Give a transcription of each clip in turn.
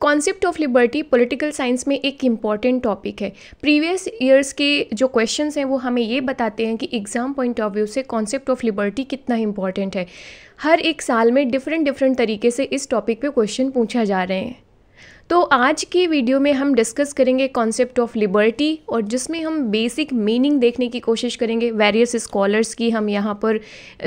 Concept of liberty political science में एक important topic है प्रीवियस ईयर्स के जो क्वेश्चंस हैं वो हमें ये बताते हैं कि एग्ज़ाम पॉइंट ऑफ व्यू से कॉन्सेप्ट ऑफ लिबर्टी कितना इम्पॉर्टेंट है हर एक साल में डिफरेंट डिफरेंट तरीके से इस टॉपिक पे क्वेश्चन पूछा जा रहे हैं तो आज के वीडियो में हम डिस्कस करेंगे कॉन्सेप्ट ऑफ लिबर्टी और जिसमें हम बेसिक मीनिंग देखने की कोशिश करेंगे वेरियस स्कॉलर्स की हम यहाँ पर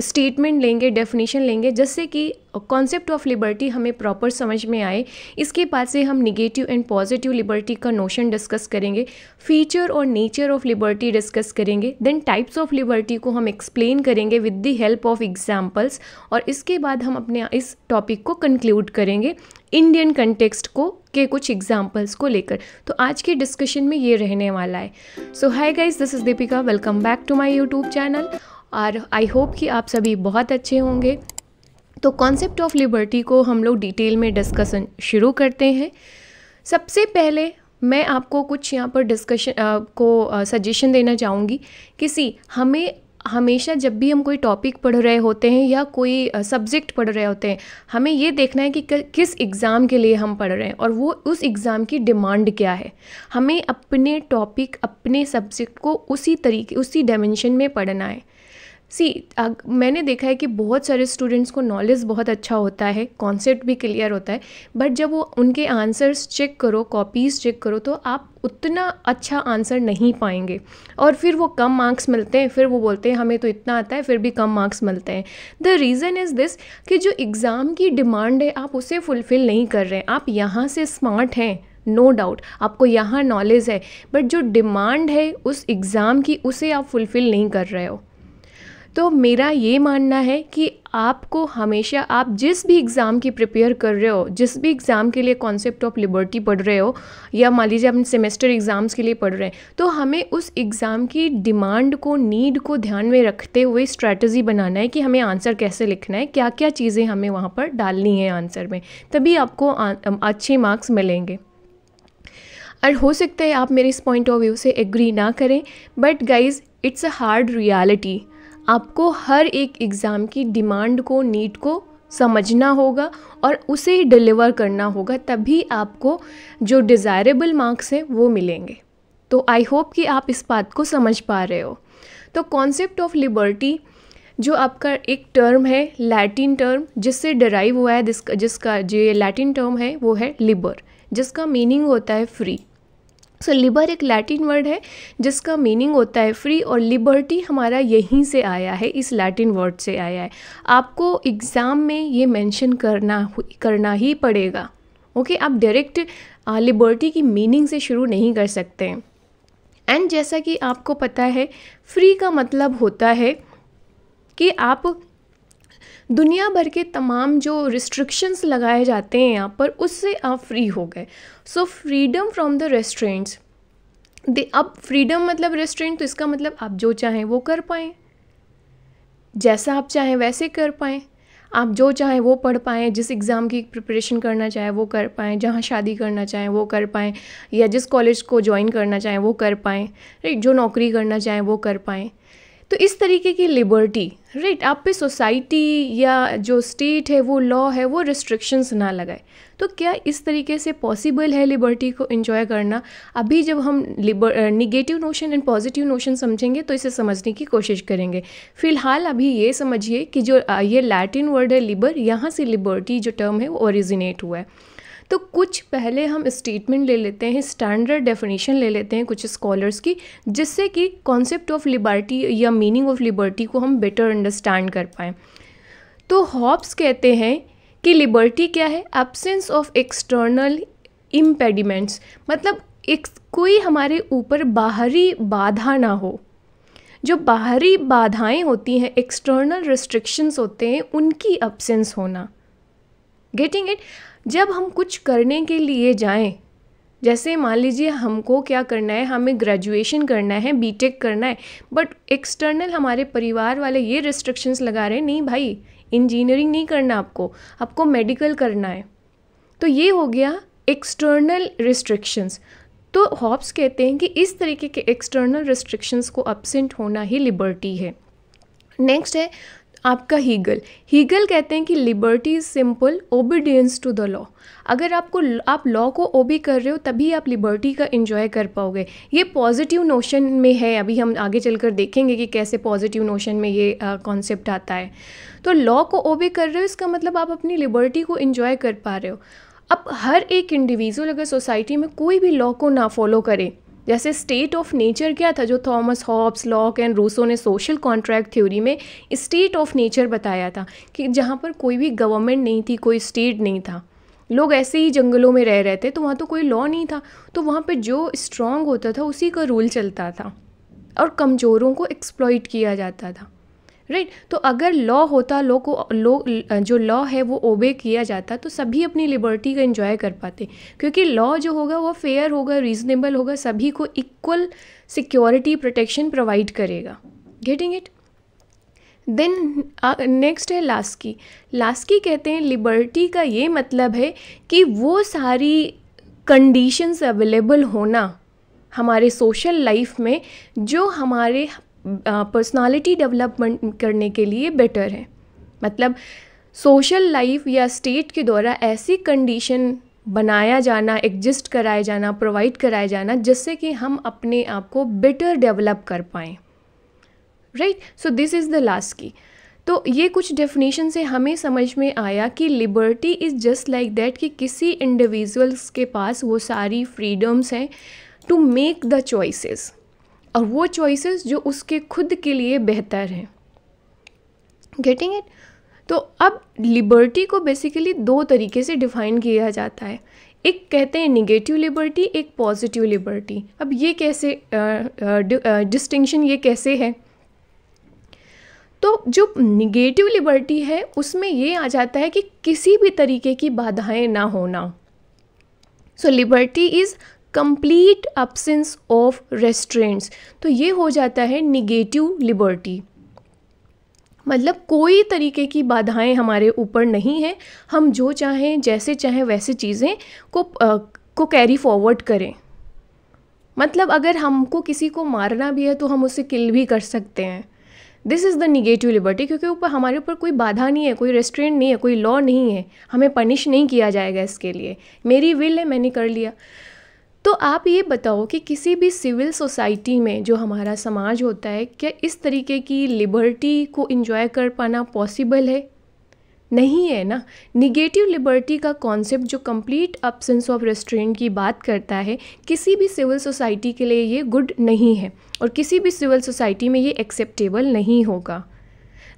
स्टेटमेंट लेंगे डेफिनेशन लेंगे जिससे कि कॉन्सेप्ट ऑफ लिबर्टी हमें प्रॉपर समझ में आए इसके बाद से हम निगेटिव एंड पॉजिटिव लिबर्टी का नोशन डिस्कस करेंगे फीचर और नेचर ऑफ लिबर्टी डिस्कस करेंगे देन टाइप्स ऑफ लिबर्टी को हम एक्सप्लेन करेंगे with the help of examples और इसके बाद हम अपने इस टॉपिक को कंक्लूड करेंगे इंडियन कंटेक्स्ट को के कुछ एग्जाम्पल्स को लेकर तो आज के डिस्कशन में ये रहने वाला है so hi guys this is Deepika welcome back to my YouTube channel और आई होप कि आप सभी बहुत अच्छे होंगे तो कॉन्सेप्ट ऑफ लिबर्टी को हम लोग डिटेल में डिस्कशन शुरू करते हैं सबसे पहले मैं आपको कुछ यहाँ पर डिस्कशन को सजेशन देना चाहूँगी किसी हमें हमेशा जब भी हम कोई टॉपिक पढ़ रहे होते हैं या कोई सब्जेक्ट पढ़ रहे होते हैं हमें ये देखना है कि किस एग्ज़ाम के लिए हम पढ़ रहे हैं और वो उस एग्ज़ाम की डिमांड क्या है हमें अपने टॉपिक अपने सब्जेक्ट को उसी तरीके उसी डायमेंशन में पढ़ना है सी मैंने देखा है कि बहुत सारे स्टूडेंट्स को नॉलेज बहुत अच्छा होता है कॉन्सेप्ट भी क्लियर होता है बट जब वो उनके आंसर्स चेक करो कॉपीज़ चेक करो तो आप उतना अच्छा आंसर नहीं पाएंगे और फिर वो कम मार्क्स मिलते हैं फिर वो बोलते हैं हमें तो इतना आता है फिर भी कम मार्क्स मिलते हैं द रीज़न इज़ दिस कि जो एग्ज़ाम की डिमांड है आप उसे फुलफ़िल नहीं कर रहे हैं आप यहाँ से स्मार्ट हैं नो no डाउट आपको यहाँ नॉलेज है बट जो डिमांड है उस एग्ज़ाम की उसे आप फुलफ़िल नहीं कर रहे हो तो मेरा ये मानना है कि आपको हमेशा आप जिस भी एग्ज़ाम की प्रिपेयर कर रहे हो जिस भी एग्ज़ाम के लिए कॉन्सेप्ट ऑफ लिबर्टी पढ़ रहे हो या मान लीजिए अपने सेमेस्टर एग्ज़ाम्स के लिए पढ़ रहे हैं तो हमें उस एग्ज़ाम की डिमांड को नीड को ध्यान में रखते हुए स्ट्रैटेजी बनाना है कि हमें आंसर कैसे लिखना है क्या क्या चीज़ें हमें वहाँ पर डालनी है आंसर में तभी आपको अच्छे मार्क्स मिलेंगे और हो सकता है आप मेरे इस पॉइंट ऑफ व्यू से एग्री ना करें but guys it's a hard reality आपको हर एक एग्ज़ाम की डिमांड को नीट को समझना होगा और उसे ही डिलीवर करना होगा तभी आपको जो डिज़ायरेबल मार्क्स हैं वो मिलेंगे तो आई होप कि आप इस बात को समझ पा रहे हो तो कॉन्सेप्ट ऑफ लिबर्टी जो आपका एक टर्म है लैटिन टर्म जिससे डराइव हुआ है जिसका जिसका जो ये लैटिन टर्म है वो है लिबर जिसका मीनिंग होता है फ्री सो so, लिबर एक लैटिन वर्ड है जिसका मीनिंग होता है फ्री और लिबर्टी हमारा यहीं से आया है इस लैटिन वर्ड से आया है आपको एग्ज़ाम में ये मेंशन करना करना ही पड़ेगा ओके okay? आप डायरेक्ट लिबर्टी की मीनिंग से शुरू नहीं कर सकते हैं एंड जैसा कि आपको पता है फ्री का मतलब होता है कि आप दुनिया भर के तमाम जो रिस्ट्रिक्शंस लगाए जाते हैं यहाँ पर उससे आप फ्री हो गए so freedom from the restraints दे अब फ्रीडम मतलब रेस्टोरेंट तो इसका मतलब आप जो चाहें वो कर पाएँ जैसा आप चाहें वैसे कर पाएँ आप जो चाहें वो पढ़ पाएँ जिस एग्ज़ाम की प्रिपरेशन करना चाहें वो कर पाएँ जहाँ शादी करना चाहें वो कर पाएँ या जिस कॉलेज को ज्वाइन करना चाहें वो कर पाएँ राइट जो नौकरी करना चाहें वो कर पाएँ तो इस तरीके की लिबर्टी राइट right? आप पे सोसाइटी या जो स्टेट है वो लॉ है वो रिस्ट्रिक्शंस ना लगाए तो क्या इस तरीके से पॉसिबल है लिबर्टी को इन्जॉय करना अभी जब हम liber negative notion and positive notion समझेंगे तो इसे समझने की कोशिश करेंगे फिलहाल अभी ये समझिए कि जो ये लैटिन वर्ड है लिबर यहाँ से लिबर्टी जो टर्म है वो ओरिजिनेट हुआ है तो कुछ पहले हम स्टेटमेंट ले लेते हैं स्टैंडर्ड डेफिनेशन ले लेते हैं कुछ स्कॉलर्स की जिससे कि कॉन्सेप्ट ऑफ लिबर्टी या मीनिंग ऑफ लिबर्टी को हम बेटर अंडरस्टैंड कर पाएँ तो हॉब्स कहते हैं कि लिबर्टी क्या है एबसेंस ऑफ एक्सटर्नल इम्पेडिमेंट्स मतलब एक कोई हमारे ऊपर बाहरी बाधा ना हो जो बाहरी बाधाएं होती हैं एक्सटर्नल रिस्ट्रिक्शंस होते हैं उनकी एबसेंस होना गेटिंग इट जब हम कुछ करने के लिए जाएं जैसे मान लीजिए हमको क्या करना है हमें ग्रेजुएशन करना है बीटेक करना है बट एक्सटर्नल हमारे परिवार वाले ये रिस्ट्रिक्शंस लगा रहे हैं नहीं भाई इंजीनियरिंग नहीं करना आपको आपको मेडिकल करना है तो ये हो गया एक्सटर्नल रिस्ट्रिक्शंस तो हॉब्स कहते हैं कि इस तरीके के एक्सटर्नल रिस्ट्रिक्शंस को अपसेंट होना ही लिबर्टी है नेक्स्ट है आपका हीगल हीगल कहते हैं कि liberty is simple obedience to the law अगर आपको आप लॉ को ओबी कर रहे हो तभी आप लिबर्टी का इन्जॉय कर पाओगे ये पॉजिटिव नोशन में है अभी हम आगे चलकर देखेंगे कि कैसे पॉजिटिव नोशन में ये कॉन्सेप्ट आता है तो लॉ को ओबे कर रहे हो इसका मतलब आप अपनी लिबर्टी को इन्जॉय कर पा रहे हो अब हर एक इंडिविजुअल अगर सोसाइटी में कोई भी लॉ को ना फॉलो करे जैसे स्टेट ऑफ नेचर क्या था जो Thomas Hobbes Locke and Rousseau ने सोशल कॉन्ट्रैक्ट थ्योरी में स्टेट ऑफ नेचर बताया था कि जहाँ पर कोई भी गवर्नमेंट नहीं थी कोई स्टेट नहीं था लोग ऐसे ही जंगलों में रह रहे थे तो वहाँ तो कोई लॉ नहीं था तो वहाँ पर जो स्ट्रॉन्ग होता था उसी का रूल चलता था और कमज़ोरों को एक्सप्लॉइट किया जाता था राइट तो अगर लॉ होता लॉ को लो जो लॉ है वो ओबे किया जाता तो सभी अपनी लिबर्टी का इन्जॉय कर पाते क्योंकि लॉ जो होगा वो फेयर होगा रीजनेबल होगा सभी को इक्वल सिक्योरिटी प्रोटेक्शन प्रोवाइड करेगा गेटिंग इट देन नेक्स्ट है लास्की लास्की कहते हैं लिबर्टी का ये मतलब है कि वो सारी कंडीशंस अवेलेबल होना हमारे सोशल लाइफ में जो हमारे पर्सनालिटी डेवलपमेंट करने के लिए बेटर है मतलब सोशल लाइफ या स्टेट के द्वारा ऐसी कंडीशन बनाया जाना एग्जिस्ट कराया जाना प्रोवाइड कराया जाना जिससे कि हम अपने आप को बेटर डेवलप कर पाएँ right so this is the last की तो ये कुछ डेफिनेशन से हमें समझ में आया कि liberty is just like that कि किसी इंडिविजुअल्स के पास वो सारी फ्रीडम्स हैं टू मेक द चॉइसेस और वो चॉइसेस जो उसके खुद के लिए बेहतर हैं गेटिंग इट तो अब लिबर्टी को बेसिकली दो तरीके से डिफाइन किया जाता है एक कहते हैं निगेटिव लिबर्टी एक पॉजिटिव लिबर्टी अब ये कैसे डिस्टिंक्शन ये कैसे है तो जो निगेटिव लिबर्टी है उसमें ये आ जाता है कि किसी भी तरीके की बाधाएं ना होना so liberty is complete absence of restraints तो ये हो जाता है निगेटिव लिबर्टी मतलब कोई तरीके की बाधाएं हमारे ऊपर नहीं हैं हम जो चाहें जैसे चाहें वैसे चीज़ें को आ, को कैरी फॉरवर्ड करें मतलब अगर हमको किसी को मारना भी है तो हम उसे किल भी कर सकते हैं this is the negative liberty क्योंकि ऊपर हमारे ऊपर कोई बाधा नहीं है कोई रेस्ट्रेंट नहीं है कोई लॉ नहीं है हमें पनिश नहीं किया जाएगा इसके लिए मेरी विल है मैंने कर लिया तो आप ये बताओ कि किसी भी सिविल सोसाइटी में जो हमारा समाज होता है क्या इस तरीके की लिबर्टी को इन्जॉय कर पाना पॉसिबल है नहीं है ना निगेटिव लिबर्टी का कॉन्सेप्ट जो कंप्लीट अपसेंस ऑफ रेस्ट्रेंट की बात करता है किसी भी सिविल सोसाइटी के लिए ये गुड नहीं है और किसी भी सिविल सोसाइटी में ये एक्सेप्टेबल नहीं होगा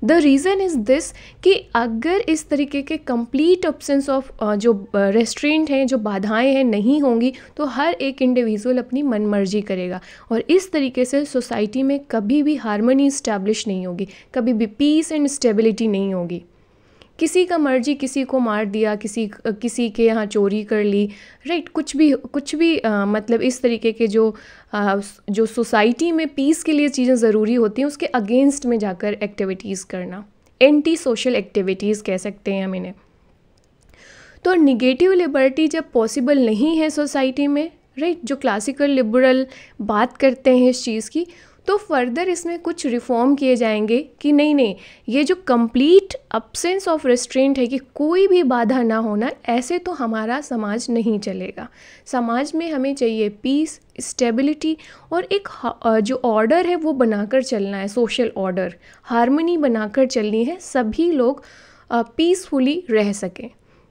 द रीज़न इज़ दिस कि अगर इस तरीके के कंप्लीट ऑप्शंस ऑफ जो रेस्ट्रेंट हैं जो बाधाएं हैं नहीं होंगी तो हर एक इंडिविजुअल अपनी मनमर्जी करेगा और इस तरीके से सोसाइटी में कभी भी हारमोनी इस्टेब्लिश नहीं होगी कभी भी पीस एंड स्टेबिलिटी नहीं होगी किसी का मर्जी किसी को मार दिया किसी किसी के यहाँ चोरी कर ली राइट कुछ भी कुछ भी आ, मतलब इस तरीके के जो आ, जो सोसाइटी में पीस के लिए चीज़ें ज़रूरी होती हैं उसके अगेंस्ट में जाकर एक्टिविटीज़ करना एंटी सोशल एक्टिविटीज़ कह सकते हैं हम इन्हें तो निगेटिव लिबर्टी जब पॉसिबल नहीं है सोसाइटी में राइट जो क्लासिकल लिबरल बात करते हैं इस चीज़ की तो फर्दर इसमें कुछ रिफॉर्म किए जाएंगे कि नहीं नहीं ये जो कंप्लीट अपसेंस ऑफ रेस्ट्रेंट है कि कोई भी बाधा ना होना ऐसे तो हमारा समाज नहीं चलेगा समाज में हमें चाहिए पीस स्टेबिलिटी और एक जो ऑर्डर है वो बनाकर चलना है सोशल ऑर्डर हारमोनी बनाकर चलनी है सभी लोग पीसफुली रह सकें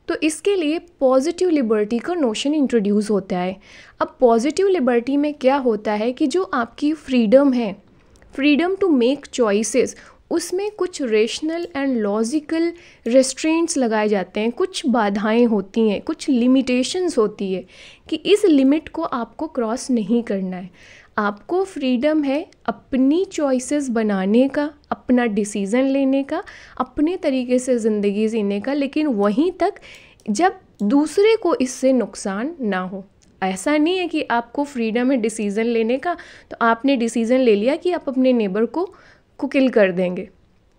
तो इसके लिए पॉजिटिव लिबर्टी का नोशन इंट्रोड्यूस होता है अब पॉजिटिव लिबर्टी में क्या होता है कि जो आपकी फ्रीडम है फ्रीडम टू मेक चॉइसेस उसमें कुछ रेशनल एंड लॉजिकल रेस्ट्रेंट्स लगाए जाते हैं कुछ बाधाएं होती हैं कुछ लिमिटेशंस होती है कि इस लिमिट को आपको क्रॉस नहीं करना है आपको फ्रीडम है अपनी चॉइसेस बनाने का अपना डिसीज़न लेने का अपने तरीके से ज़िंदगी जीने का लेकिन वहीं तक जब दूसरे को इससे नुकसान ना हो ऐसा नहीं है कि आपको फ्रीडम है डिसीज़न लेने का तो आपने डिसीज़न ले लिया कि आप अपने नेबर को कुकिल कर देंगे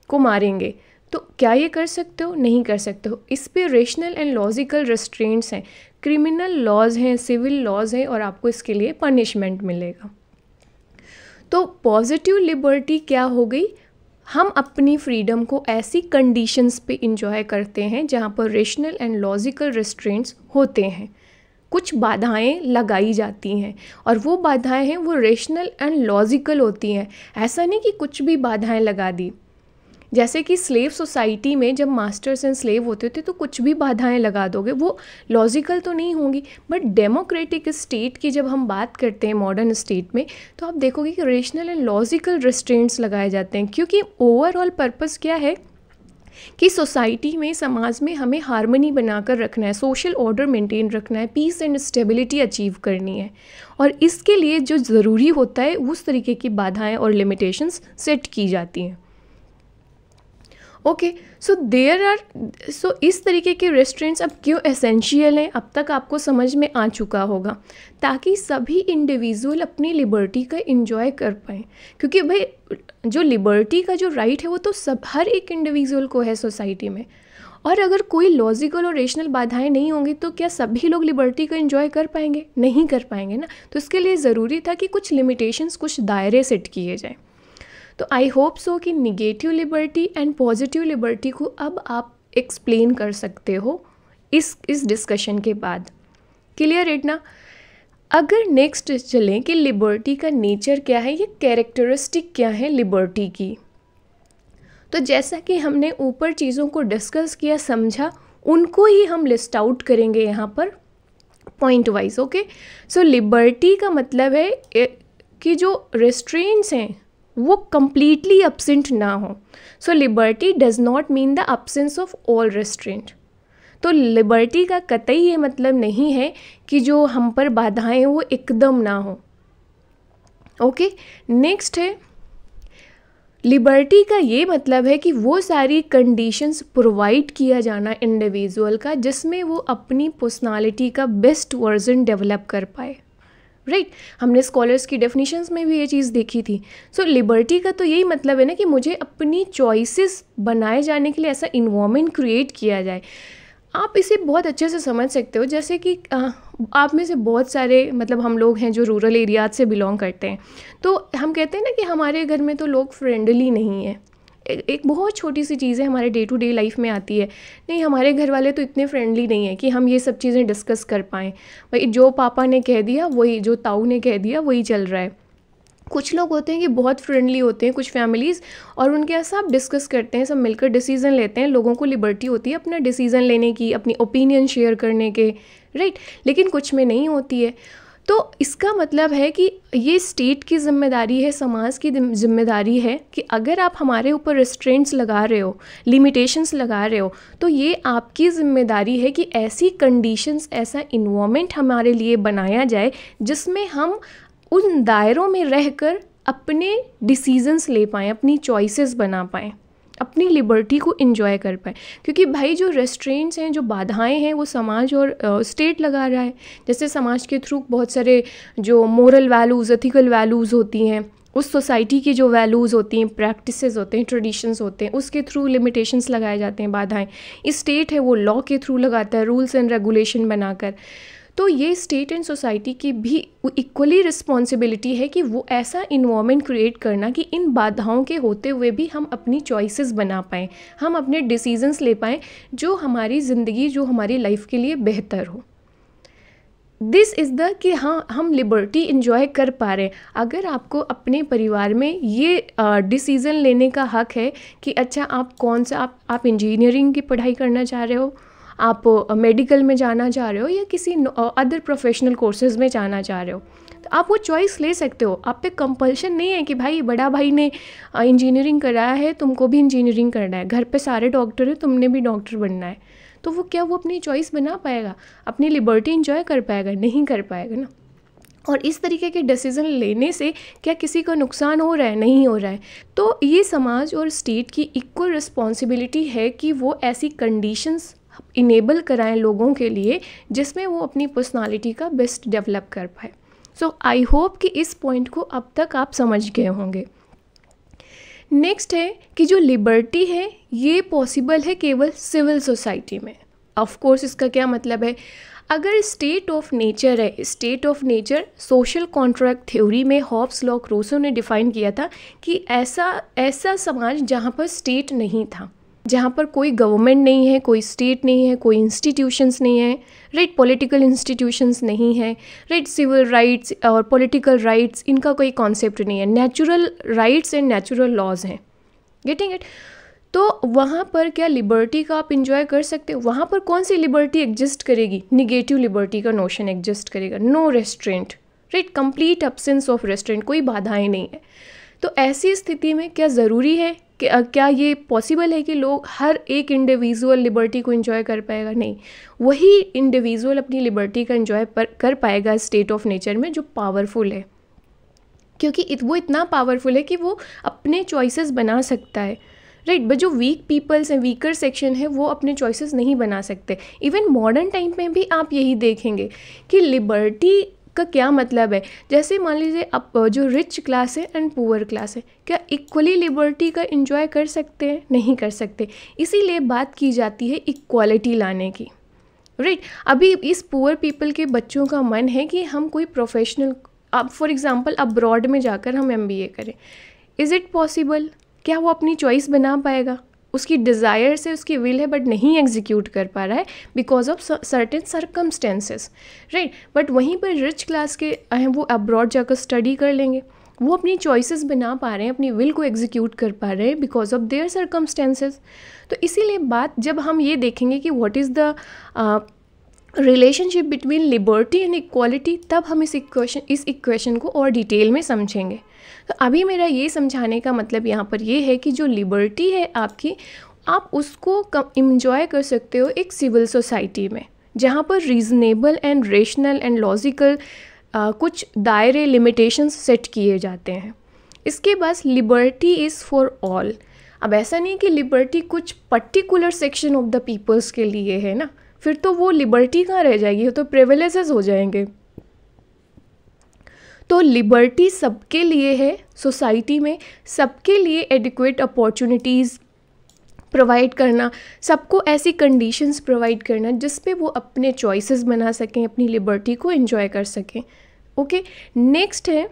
को मारेंगे तो क्या ये कर सकते हो नहीं कर सकते हो इस पर रेशनल एंड लॉजिकल रेस्ट्रेंट्स हैं क्रिमिनल लॉज हैं सिविल लॉज हैं और आपको इसके लिए पनिशमेंट मिलेगा तो पॉजिटिव लिबर्टी क्या हो गई हम अपनी फ्रीडम को ऐसी कंडीशंस पे इंजॉय करते हैं जहाँ पर रेशनल एंड लॉजिकल रिस्ट्रेंट्स होते हैं कुछ बाधाएं लगाई जाती हैं और वो बाधाएं हैं वो रेशनल एंड लॉजिकल होती हैं ऐसा नहीं कि कुछ भी बाधाएं लगा दी जैसे कि स्लेव सोसाइटी में जब मास्टर्स एंड स्लेव होते थे तो कुछ भी बाधाएं लगा दोगे वो लॉजिकल तो नहीं होंगी बट डेमोक्रेटिक स्टेट की जब हम बात करते हैं मॉडर्न स्टेट में तो आप देखोगे कि रेशनल एंड लॉजिकल रिस्ट्रेंट्स लगाए जाते हैं क्योंकि ओवरऑल पर्पज़ क्या है कि सोसाइटी में समाज में हमें हारमोनी बनाकर रखना है सोशल ऑर्डर मेंटेन रखना है पीस एंड स्टेबिलिटी अचीव करनी है और इसके लिए जो ज़रूरी होता है उस तरीके की बाधाएं और लिमिटेशंस सेट की जाती हैं okay so there are so इस तरीके के रेस्टोरेंट्स अब क्यों एसेंशियल हैं अब तक आपको समझ में आ चुका होगा ताकि सभी इंडिविजुअल अपनी लिबर्टी का इन्जॉय कर पाएँ क्योंकि भाई जो लिबर्टी का जो राइट है वो तो सब हर एक इंडिविजुअल को है सोसाइटी में और अगर कोई लॉजिकल और रेशनल बाधाएं नहीं होंगी तो क्या सभी लोग लिबर्टी को एंजॉय कर पाएंगे नहीं कर पाएंगे ना तो इसके लिए ज़रूरी था कि कुछ लिमिटेशंस कुछ दायरे सेट किए जाएँ तो आई होप सो कि negative liberty and positive liberty को अब आप एक्सप्लेन कर सकते हो इस इस डिस्कशन के बाद क्लियर इट ना अगर नेक्स्ट चलें कि लिबर्टी का नेचर क्या है ये कैरेक्टरिस्टिक क्या है लिबर्टी की तो जैसा कि हमने ऊपर चीज़ों को डिस्कस किया समझा उनको ही हम लिस्ट आउट करेंगे यहाँ पर point wise okay so liberty का मतलब है कि जो रेस्ट्रेंट्स हैं वो कम्प्लीटली एबसेंट ना हो so liberty does not mean the absence of all restraint तो लिबर्टी का कतई ये मतलब नहीं है कि जो हम पर बाधाएं वो एकदम ना हो ओके okay? नेक्स्ट है लिबर्टी का ये मतलब है कि वो सारी कंडीशंस प्रोवाइड किया जाना इंडिविजुअल का जिसमें वो अपनी पर्सनालिटी का बेस्ट वर्जन डेवलप कर पाए राइट right? हमने स्कॉलर्स की डेफिनेशंस में भी ये चीज़ देखी थी सो so, लिबर्टी का तो यही मतलब है ना कि मुझे अपनी चॉइसेस बनाए जाने के लिए ऐसा इन्वामेंट क्रिएट किया जाए आप इसे बहुत अच्छे से समझ सकते हो जैसे कि आ, आप में से बहुत सारे मतलब हम लोग हैं जो रूरल एरियाज से बिलोंग करते हैं तो हम कहते हैं ना कि हमारे घर में तो लोग फ्रेंडली नहीं है एक बहुत छोटी सी चीज़ें हमारे डे टू डे लाइफ में आती है नहीं हमारे घर वाले तो इतने फ्रेंडली नहीं है कि हम ये सब चीज़ें डिस्कस कर पाएँ भाई जो पापा ने कह दिया वही जो ताऊ ने कह दिया वही चल रहा है कुछ लोग होते हैं कि बहुत फ्रेंडली होते हैं कुछ फैमिलीज़ और उनके यहाँ सब डिस्कस करते हैं सब मिलकर डिसीज़न लेते हैं लोगों को लिबर्टी होती है अपना डिसीज़न लेने की अपनी ओपिनियन शेयर करने के राइट लेकिन कुछ में नहीं होती है तो इसका मतलब है कि ये स्टेट की जिम्मेदारी है समाज की जिम्मेदारी है कि अगर आप हमारे ऊपर रिस्ट्रेंट्स लगा रहे हो लिमिटेशंस लगा रहे हो तो ये आपकी जिम्मेदारी है कि ऐसी कंडीशंस ऐसा इन्वामेंट हमारे लिए बनाया जाए जिसमें हम उन दायरों में रहकर अपने डिसीजंस ले पाएँ अपनी चॉइसेस बना पाएँ अपनी लिबर्टी को इन्जॉय कर पाए क्योंकि भाई जो रेस्ट्रेंट्स हैं जो बाधाएं हैं वो समाज और स्टेट लगा रहा है जैसे समाज के थ्रू बहुत सारे जो मोरल वैल्यूज़ एथिकल वैल्यूज़ होती हैं उस सोसाइटी की जो वैल्यूज़ होती हैं प्रैक्टिसेस होते हैं ट्रेडिशंस होते हैं उसके थ्रू लिमिटेशंस लगाए जाते हैं बाधाएं स्टेट है वो लॉ के थ्रू लगाता है रूल्स एंड रेगुलेशन बनाकर तो ये स्टेट एंड सोसाइटी की भी इक्वली रिस्पॉन्सिबिलिटी है कि वो ऐसा इन्वामेंट क्रिएट करना कि इन बाधाओं के होते हुए भी हम अपनी चॉइसेस बना पाएँ हम अपने डिसीजंस ले पाएँ जो हमारी ज़िंदगी जो हमारी लाइफ के लिए बेहतर हो दिस इज़ द कि हाँ हम लिबर्टी इन्जॉय कर पा रहे हैं अगर आपको अपने परिवार में ये डिसीज़न लेने का हक है कि अच्छा आप कौन सा आप आप इंजीनियरिंग की पढ़ाई करना चाह रहे हो आप मेडिकल में जाना चाह रहे हो या किसी अदर प्रोफेशनल कोर्सेज में जाना चाह रहे हो तो आप वो चॉइस ले सकते हो आप पे कंपल्शन नहीं है कि भाई बड़ा भाई ने इंजीनियरिंग कराया है तुमको भी इंजीनियरिंग करना है घर पे सारे डॉक्टर हैं तुमने भी डॉक्टर बनना है तो वो क्या वो अपनी चॉइस बना पाएगा अपनी लिबर्टी इंजॉय कर पाएगा नहीं कर पाएगा ना और इस तरीके के डिसीज़न लेने से क्या किसी का नुकसान हो रहा है नहीं हो रहा है तो ये समाज और स्टेट की इक्वल रिस्पॉन्सिबिलिटी है कि वो ऐसी कंडीशंस इनेबल कराएं लोगों के लिए जिसमें वो अपनी पर्सनालिटी का बेस्ट डेवलप कर पाए सो आई होप कि इस पॉइंट को अब तक आप समझ गए होंगे नेक्स्ट है कि जो लिबर्टी है ये पॉसिबल है केवल सिविल सोसाइटी में ऑफ कोर्स इसका क्या मतलब है अगर स्टेट ऑफ नेचर है state of nature social contract theory में हॉब्स लॉक रोसो ने डिफाइन किया था कि ऐसा ऐसा समाज जहाँ पर स्टेट नहीं था जहाँ पर कोई गवर्नमेंट नहीं है कोई स्टेट नहीं है कोई इंस्टीट्यूशंस नहीं है राइट पॉलिटिकल इंस्टीट्यूशंस नहीं है राइट सिविल राइट्स और पॉलिटिकल राइट्स इनका कोई कॉन्सेप्ट नहीं है natural rights and natural laws हैं गेटिंग इट तो वहाँ पर क्या लिबर्टी का आप इंजॉय कर सकते हो वहाँ पर कौन सी लिबर्टी एग्जिस्ट करेगी निगेटिव लिबर्टी का नोशन एग्जिस्ट करेगा no restraint right complete absence of restraint कोई बाधाएं नहीं है तो ऐसी स्थिति में क्या ज़रूरी है क्या ये पॉसिबल है कि लोग हर एक इंडिविजुअल लिबर्टी को इन्जॉय कर पाएगा नहीं वही इंडिविजुअल अपनी लिबर्टी का इन्जॉय कर पाएगा स्टेट ऑफ नेचर में जो पावरफुल है क्योंकि इत, वो इतना पावरफुल है कि वो अपने चॉइसेस बना सकता है राइट right, बट जो वीक पीपल्स हैं वीकर सेक्शन है वो अपने चॉइसेस नहीं बना सकते इवन मॉडर्न टाइम में भी आप यही देखेंगे कि लिबर्टी का क्या मतलब है जैसे मान लीजिए आप जो रिच क्लास है एंड पुअर क्लास है क्या इक्वली लिबर्टी का इंजॉय कर सकते हैं नहीं कर सकते इसीलिए बात की जाती है इक्वालिटी लाने की राइट right? अभी इस पुअर पीपल के बच्चों का मन है कि हम कोई प्रोफेशनल आप फॉर एग्ज़ाम्पल अब्रॉड में जाकर हम एम करें इज़ इट पॉसिबल क्या वो अपनी चॉइस बना पाएगा उसकी डिज़ायर से उसकी विल है बट नहीं एग्जीक्यूट कर पा रहा है because of certain circumstances right but वहीं पर रिच क्लास के हैं वो अब्रॉड जाकर स्टडी कर लेंगे वो अपनी चॉइसेस बना पा रहे हैं अपनी विल को एग्जीक्यूट कर पा रहे हैं बिकॉज ऑफ देयर सर्कमस्टेंसेस तो इसीलिए बात जब हम ये देखेंगे कि what is the relationship between liberty and equality तब हम इस इक्वेशन इस इक्वेशन को और डिटेल में समझेंगे तो अभी मेरा ये समझाने का मतलब यहाँ पर ये है कि जो लिबर्टी है आपकी आप उसको इन्जॉय कर सकते हो एक सिविल सोसाइटी में जहाँ पर reasonable and rational and logical कुछ दायरे लिमिटेशंस सेट किए जाते हैं इसके बाद लिबर्टी इज़ फॉर ऑल अब ऐसा नहीं कि लिबर्टी कुछ particular section of the peoples के लिए है ना फिर तो वो लिबर्टी कहाँ रह जाएगी तो प्रिविलेजेस हो जाएंगे तो लिबर्टी सबके लिए है सोसाइटी में सबके लिए एडिक्वेट अपॉर्चुनिटीज़ प्रोवाइड करना सबको ऐसी कंडीशंस प्रोवाइड करना जिस पे वो अपने चॉइसेस बना सकें अपनी लिबर्टी को इन्जॉय कर सकें ओके नेक्स्ट है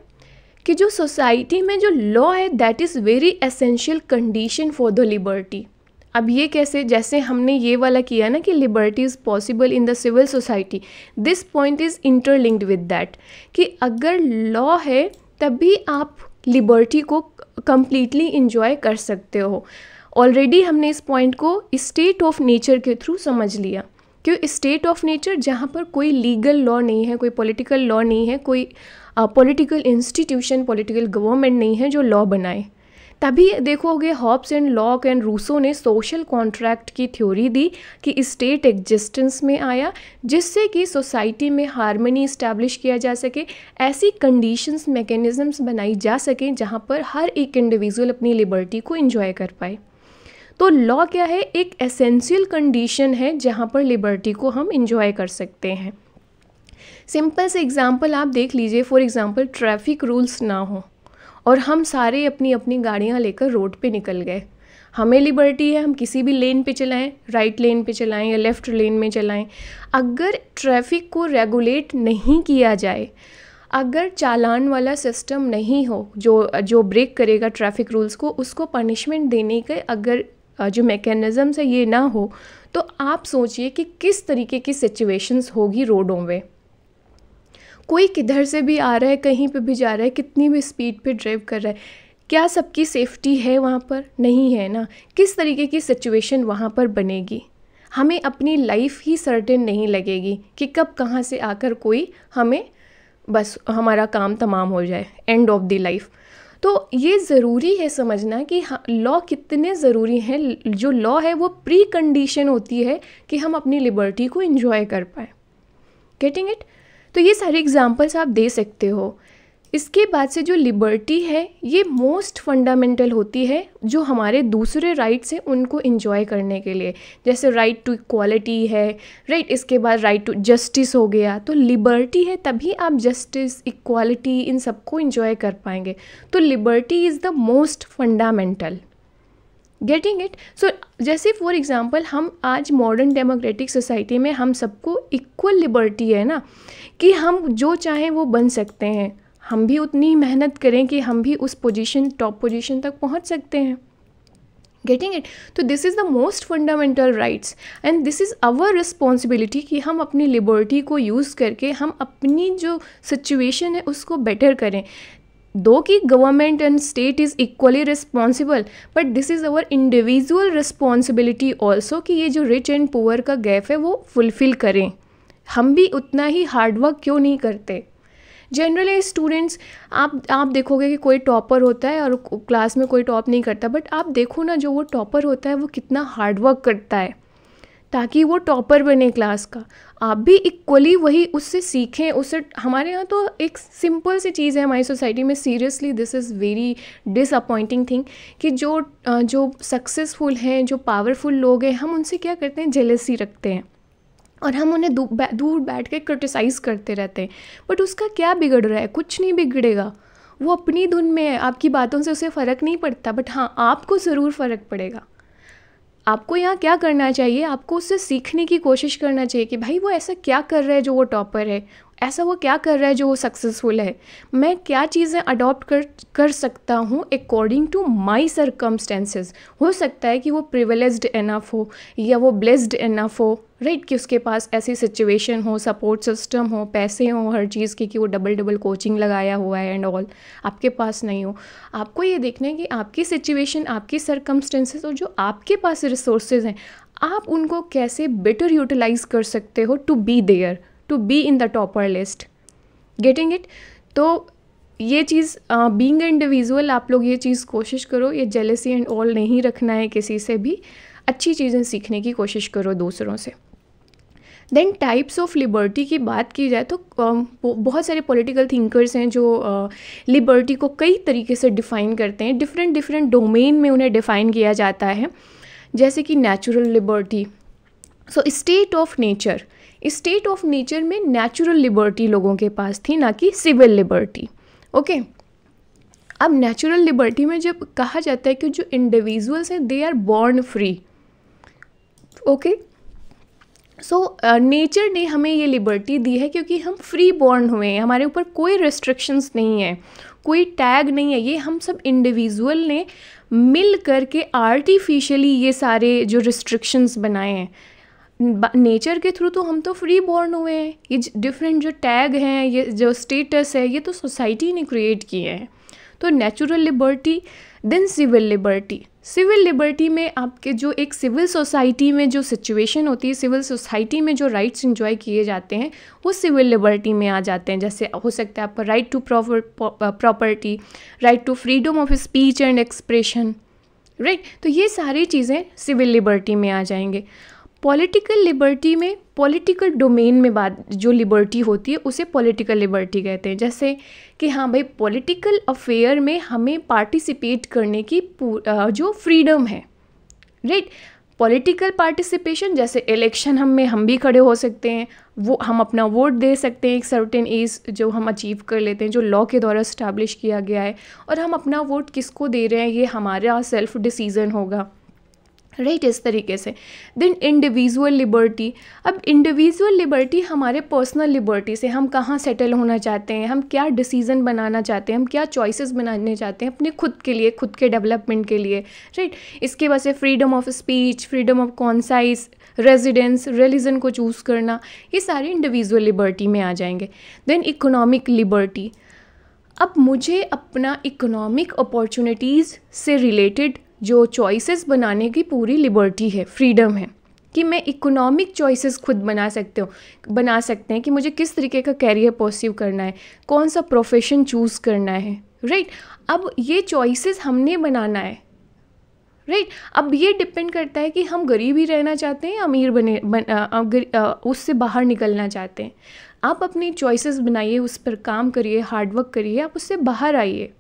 कि जो सोसाइटी में जो लॉ है that is very essential condition for the liberty अब ये कैसे जैसे हमने ये वाला किया ना कि liberty is possible in the civil society this point is interlinked with that कि अगर लॉ है तभी आप लिबर्टी को कम्प्लीटली इन्जॉय कर सकते हो ऑलरेडी हमने इस पॉइंट को स्टेट ऑफ नेचर के थ्रू समझ लिया क्यों स्टेट ऑफ नेचर जहाँ पर कोई लीगल लॉ नहीं है कोई पॉलिटिकल लॉ नहीं है कोई पॉलिटिकल इंस्टीट्यूशन पॉलिटिकल गवर्नमेंट नहीं है जो लॉ बनाए तभी देखोगे Hobbes and Locke and Rousseau ने सोशल कॉन्ट्रैक्ट की थ्योरी दी कि स्टेट एग्जिस्टेंस में आया जिससे कि सोसाइटी में हारमोनी इस्टेब्लिश किया जा सके ऐसी कंडीशंस मैकेनिज़म्स बनाई जा सकें जहाँ पर हर एक इंडिविजुअल अपनी लिबर्टी को इंजॉय कर पाए तो लॉ क्या है एक एसेंशियल कंडीशन है जहाँ पर लिबर्टी को हम इंजॉय कर सकते हैं सिंपल से एग्ज़ाम्पल आप देख लीजिए फॉर एग्ज़ाम्पल ट्रैफिक रूल्स ना हो और हम सारे अपनी अपनी गाड़ियाँ लेकर रोड पे निकल गए हमें लिबर्टी है हम किसी भी लेन पे चलाएं राइट लेन पे चलाएं या लेफ़्ट लेन में चलाएं अगर ट्रैफिक को रेगुलेट नहीं किया जाए अगर चालान वाला सिस्टम नहीं हो जो जो ब्रेक करेगा ट्रैफिक रूल्स को उसको पनिशमेंट देने के अगर जो मैकेनिज़म्स है ये ना हो तो आप सोचिए कि किस तरीके की सिचुएशंस होगी रोडों में कोई किधर से भी आ रहा है कहीं पे भी जा रहा है कितनी भी स्पीड पे ड्राइव कर रहा है क्या सबकी सेफ्टी है वहाँ पर नहीं है ना किस तरीके की सिचुएशन वहाँ पर बनेगी हमें अपनी लाइफ ही सर्टेन नहीं लगेगी कि कब कहाँ से आकर कोई हमें बस हमारा काम तमाम हो जाए एंड ऑफ दी लाइफ तो ये ज़रूरी है समझना कि लॉ कितने ज़रूरी हैं जो लॉ है वो प्री कंडीशन होती है कि हम अपनी लिबर्टी को इन्जॉय कर पाए गेटिंग इट तो ये सारे एग्जाम्पल्स आप दे सकते हो इसके बाद से जो लिबर्टी है ये मोस्ट फंडामेंटल होती है जो हमारे दूसरे राइट्स हैं उनको इन्जॉय करने के लिए जैसे राइट टू इक्वालिटी है राइट right? इसके बाद राइट टू जस्टिस हो गया तो लिबर्टी है तभी आप जस्टिस इक्वालिटी इन सबको इन्जॉय कर पाएंगे तो liberty is the most fundamental getting it so जैसे फॉर एग्ज़ाम्पल हम आज मॉडर्न डेमोक्रेटिक सोसाइटी में हम सबको इक्वल लिबर्टी है ना कि हम जो चाहें वो बन सकते हैं हम भी उतनी मेहनत करें कि हम भी उस पोजीशन टॉप पोजीशन तक पहुंच सकते हैं गेटिंग इट तो this is the most fundamental rights and this is our responsibility कि हम अपनी लिबर्टी को यूज़ करके हम अपनी जो सिचुएशन है उसको बेटर करें दो कि government and state is equally responsible but this is our individual responsibility also कि ये जो रिच एंड पुअर का गैप है वो फुलफ़िल करें हम भी उतना ही हार्डवर्क क्यों नहीं करते जनरली स्टूडेंट्स आप आप देखोगे कि कोई टॉपर होता है और क्लास में कोई टॉप नहीं करता बट आप देखो ना जो वो टॉपर होता है वो कितना हार्डवर्क करता है ताकि वो टॉपर बने क्लास का आप भी इक्वली वही उससे सीखें उससे हमारे यहाँ तो एक सिंपल सी चीज़ है हमारी सोसाइटी में seriously this is very disappointing thing कि जो जो सक्सेसफुल हैं जो पावरफुल लोग हैं हम उनसे क्या करते हैं जेलेसी रखते हैं और हम उन्हें दूर बैठ कर क्रिटिसाइज़ करते रहते हैं बट उसका क्या बिगड़ रहा है कुछ नहीं बिगड़ेगा वो अपनी धुन में है आपकी बातों से उसे फ़र्क नहीं पड़ता बट हाँ आपको ज़रूर फ़र्क पड़ेगा आपको यहाँ क्या करना चाहिए आपको उससे सीखने की कोशिश करना चाहिए कि भाई वो ऐसा क्या कर रहा है जो वो टॉपर है ऐसा वो क्या कर रहा है जो वो सक्सेसफुल है मैं क्या चीज़ें अडॉप्ट कर कर सकता हूँ अकॉर्डिंग टू माई सरकमस्टेंसेज हो सकता है कि वो प्रिवलेज इनफ हो या वो ब्लेस्ड इनफ हो राइट right, कि उसके पास ऐसी सिचुएशन हो सपोर्ट सिस्टम हो पैसे हो हर चीज़ के कि वो डबल डबल कोचिंग लगाया हुआ है एंड ऑल आपके पास नहीं हो आपको ये देखना है कि आपकी सिचुएशन आपकी सरकमस्टेंसेज और जो आपके पास रिसोर्सेज हैं आप उनको कैसे बेटर यूटिलाइज कर सकते हो to be there to be in the topper list getting it तो ये चीज़ बींग इंडिविजुअल आप लोग ये चीज़ कोशिश करो ये जेलेसी एंड ऑल नहीं रखना है किसी से भी अच्छी चीज़ें सीखने की कोशिश करो दूसरों से देन टाइप्स ऑफ लिबर्टी की बात की जाए तो बहुत सारे पॉलिटिकल थिंकर्स हैं जो लिबर्टी को कई तरीके से डिफ़ाइन करते हैं डिफरेंट डिफरेंट डोमेन में उन्हें डिफ़ाइन किया जाता है जैसे कि natural liberty so state of nature state of nature में नेचुरल लिबर्टी लोगों के पास थी ना कि सिविल लिबर्टी ओके अब नेचुरल लिबर्टी में जब कहा जाता है कि जो इंडिविजुअल्स हैं they are born free okay so nature uh, ने हमें ये लिबर्टी दी है क्योंकि हम फ्री बॉर्न हुए हैं हमारे ऊपर कोई रिस्ट्रिक्शंस नहीं है कोई टैग नहीं है ये हम सब इंडिविजुअल ने मिल करके आर्टिफिशियली ये सारे जो रिस्ट्रिक्शंस बनाए हैं नेचर के थ्रू तो हम तो फ्री बॉर्न हुए हैं ये डिफरेंट जो टैग हैं ये जो स्टेटस है ये तो सोसाइटी ने क्रिएट किए हैं तो natural liberty then civil liberty civil liberty में आपके जो एक सिविल सोसाइटी में जो सिचुएशन होती है सिविल सोसाइटी में जो राइट्स इंजॉय किए जाते हैं वो सिविल लिबर्टी में आ जाते हैं जैसे हो सकता है आपका right to property right to freedom of speech and expression right तो ये सारी चीज़ें सिविल लिबर्टी में आ जाएंगे पॉलिटिकल लिबर्टी में पॉलिटिकल डोमेन में बात जो लिबर्टी होती है उसे पॉलिटिकल लिबर्टी कहते हैं जैसे कि हाँ भाई पॉलिटिकल अफेयर में हमें पार्टिसिपेट करने की जो फ्रीडम है राइट पॉलिटिकल पार्टिसिपेशन जैसे इलेक्शन हम में हम भी खड़े हो सकते हैं वो हम अपना वोट दे सकते हैं एक सर्टेन एज जो हम अचीव कर लेते हैं जो लॉ के द्वारा इस्टेब्लिश किया गया है और हम अपना वोट किसको दे रहे हैं ये हमारा सेल्फ डिसीज़न होगा राइट right, इस तरीके से देन इंडिविजुअल लिबर्टी अब इंडिविजुअल लिबर्टी हमारे पर्सनल लिबर्टी से हम कहाँ सेटल होना चाहते हैं हम क्या डिसीजन बनाना चाहते हैं हम क्या चॉइसेस बनाने चाहते हैं अपने खुद के लिए खुद के डेवलपमेंट के लिए राइट right? इसके बाद से freedom of speech freedom of conscience residence religion को चूज़ करना ये सारे इंडिविजुअल लिबर्टी में आ जाएंगे देन इकोनॉमिक लिबर्टी अब मुझे अपना इकोनॉमिक अपॉर्चुनिटीज़ से रिलेटेड जो चॉइसेस बनाने की पूरी लिबर्टी है फ्रीडम है कि मैं इकोनॉमिक चॉइसेस खुद बना सकते हो बना सकते हैं कि मुझे किस तरीके का कैरियर परस्यू करना है कौन सा प्रोफेशन चूज़ करना है राइट right? अब ये चॉइसेस हमने बनाना है राइट right? अब ये डिपेंड करता है कि हम गरीब ही रहना चाहते हैं अमीर बने बन, आ, आ, आ, उससे बाहर निकलना चाहते हैं आप अपनी चॉइसेस बनाइए उस पर काम करिए हार्डवर्क करिए आप उससे बाहर आइए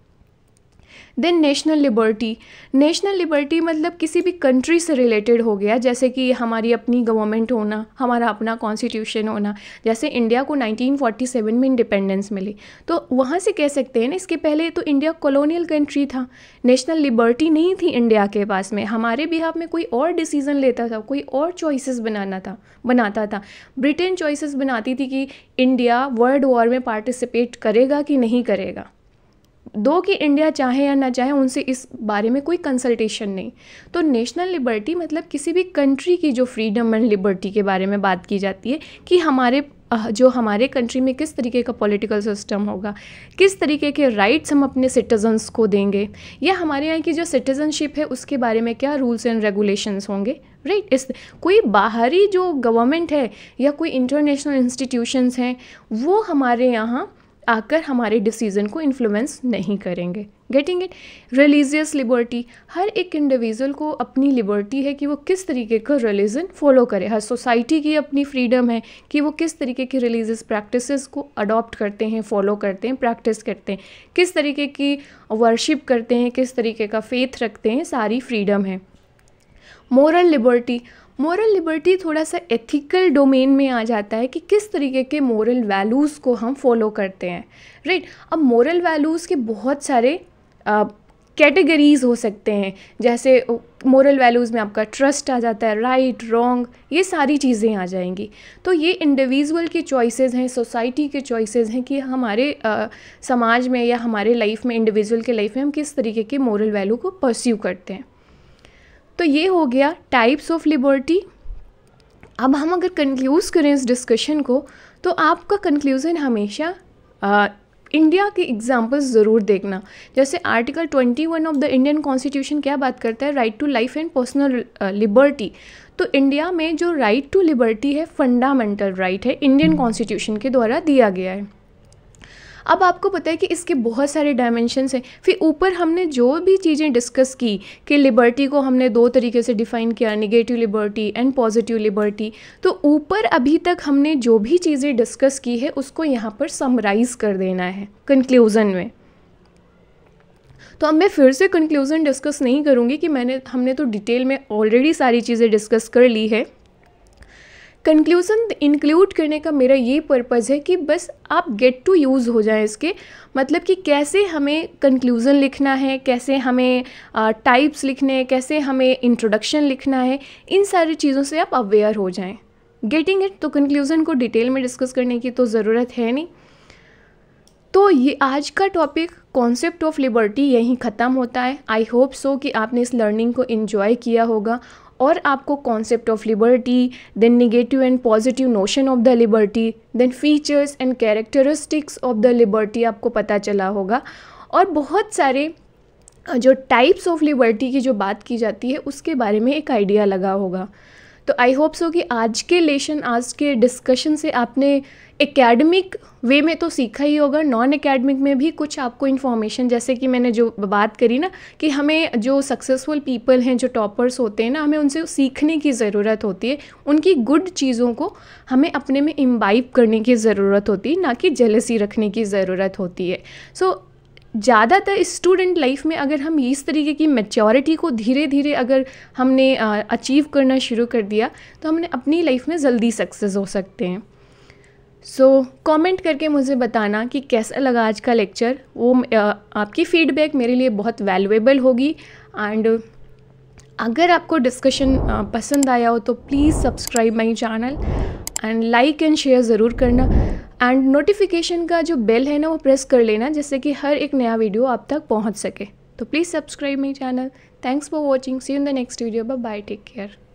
then national liberty national liberty मतलब किसी भी कंट्री से रिलेटेड हो गया जैसे कि हमारी अपनी गवर्नमेंट होना हमारा अपना कॉन्स्टिट्यूशन होना जैसे इंडिया को 1947 में इंडिपेंडेंस मिली तो वहाँ से कह सकते हैं ना इसके पहले तो इंडिया कॉलोनियल कंट्री था नेशनल लिबर्टी नहीं थी इंडिया के पास में हमारे बिहाफ में कोई और डिसीज़न लेता था कोई और चॉइसेस बनाना था बनाता था ब्रिटेन चॉइसेस बनाती थी कि इंडिया वर्ल्ड वॉर में पार्टिसिपेट करेगा कि नहीं करेगा दो कि इंडिया चाहे या ना चाहे उनसे इस बारे में कोई कंसल्टेशन नहीं तो नेशनल लिबर्टी मतलब किसी भी कंट्री की जो फ्रीडम एंड लिबर्टी के बारे में बात की जाती है कि हमारे जो हमारे कंट्री में किस तरीके का पॉलिटिकल सिस्टम होगा किस तरीके के राइट्स हम अपने सिटीजन्स को देंगे या हमारे यहाँ की जो सिटीजनशिप है उसके बारे में क्या रूल्स एंड रेगुलेशंस होंगे राइट right? इस कोई बाहरी जो गवर्नमेंट है या कोई इंटरनेशनल इंस्टीट्यूशंस हैं वो हमारे यहाँ आकर हमारे डिसीज़न को इन्फ्लुएंस नहीं करेंगे गेटिंग इट रिलीजियस लिबर्टी हर एक इंडिविजुअल को अपनी लिबर्टी है कि वो किस तरीके का रिलीजन फॉलो करे हर सोसाइटी की अपनी फ्रीडम है कि वो किस तरीके की रिलीजियस प्रैक्टिसेस को अडॉप्ट करते हैं फॉलो करते हैं प्रैक्टिस करते हैं किस तरीके की वर्शिप करते हैं किस तरीके का फेथ रखते हैं सारी फ्रीडम है मॉरल लिबर्टी मॉरल लिबर्टी थोड़ा सा एथिकल डोमेन में आ जाता है कि किस तरीके के मॉरल वैल्यूज़ को हम फॉलो करते हैं राइट अब मॉरल वैल्यूज़ के बहुत सारे कैटेगरीज़ हो सकते हैं जैसे मॉरल वैल्यूज़ में आपका ट्रस्ट आ जाता है राइट रॉन्ग ये सारी चीज़ें आ जाएंगी तो ये इंडिविजुअल के चॉइसेस हैं सोसाइटी के चॉइसेस हैं कि हमारे uh, समाज में या हमारे लाइफ में इंडिविजुअल के लाइफ में हम किस तरीके के मॉरल वैल्यू को परस्यू करते हैं तो ये हो गया टाइप्स ऑफ लिबर्टी अब हम अगर कंक्लूज करें इस डिस्कशन को तो आपका कंक्लूज़न हमेशा आ, इंडिया के एग्जाम्पल्स ज़रूर देखना जैसे article 21 of the Indian constitution क्या बात करता है right to life and personal liberty तो इंडिया में जो राइट टू लिबर्टी है फंडामेंटल राइट right है इंडियन कॉन्स्टिट्यूशन हम्म। के द्वारा दिया गया है अब आपको पता है कि इसके बहुत सारे डायमेंशनस हैं फिर ऊपर हमने जो भी चीज़ें डिस्कस की कि लिबर्टी को हमने दो तरीके से डिफ़ाइन किया negative liberty and positive liberty तो ऊपर अभी तक हमने जो भी चीज़ें डिस्कस की है उसको यहाँ पर समराइज़ कर देना है कंक्लूज़न में तो अब मैं फिर से कंक्लूज़न डिस्कस नहीं करूँगी कि मैंने हमने तो डिटेल में ऑलरेडी सारी चीज़ें डिस्कस कर ली है कंक्लूज़न इंक्लूड करने का मेरा ये पर्पज़ है कि बस आप गेट टू यूज़ हो जाए इसके मतलब कि कैसे हमें कंक्लूज़न लिखना है कैसे हमें टाइप्स लिखने हैं कैसे हमें इंट्रोडक्शन लिखना है इन सारी चीज़ों से आप अवेयर हो जाएं गेटिंग इट तो कंक्लूज़न को डिटेल में डिस्कस करने की तो ज़रूरत है नहीं तो ये आज का टॉपिक कॉन्सेप्ट ऑफ लिबर्टी यहीं ख़त्म होता है आई होप सो कि आपने इस लर्निंग को इन्जॉय किया होगा और आपको concept of liberty then negative and positive notion of the liberty then features and characteristics of the liberty आपको पता चला होगा और बहुत सारे जो टाइप्स ऑफ लिबर्टी की जो बात की जाती है उसके बारे में एक आइडिया लगा होगा तो आई होप सो कि आज के लेशन आज के डिस्कशन से आपने एकेडमिक वे में तो सीखा ही होगा नॉन एकेडमिक में भी कुछ आपको इन्फॉर्मेशन जैसे कि मैंने जो बात करी ना कि हमें जो सक्सेसफुल पीपल हैं जो टॉपर्स होते हैं ना हमें उनसे सीखने की ज़रूरत होती है उनकी गुड चीज़ों को हमें अपने में इम्बाइब करने की ज़रूरत होती है ना कि जेलसी रखने की ज़रूरत होती है सो so, ज़्यादातर स्टूडेंट लाइफ में अगर हम इस तरीके की मेच्योरिटी को धीरे धीरे अगर हमने अचीव करना शुरू कर दिया तो हमने अपनी लाइफ में जल्दी सक्सेस हो सकते हैं सो so, कमेंट करके मुझे बताना कि कैसा लगा आज का लेक्चर वो आपकी फीडबैक मेरे लिए बहुत वैल्यूएबल होगी एंड अगर आपको डिस्कशन पसंद आया हो तो please subscribe my channel and like and share ज़रूर करना एंड नोटिफिकेशन का जो बेल है ना वो प्रेस कर लेना जिससे कि हर एक नया वीडियो आप तक पहुंच सके तो please subscribe my channel thanks for watching see in the next video bye take care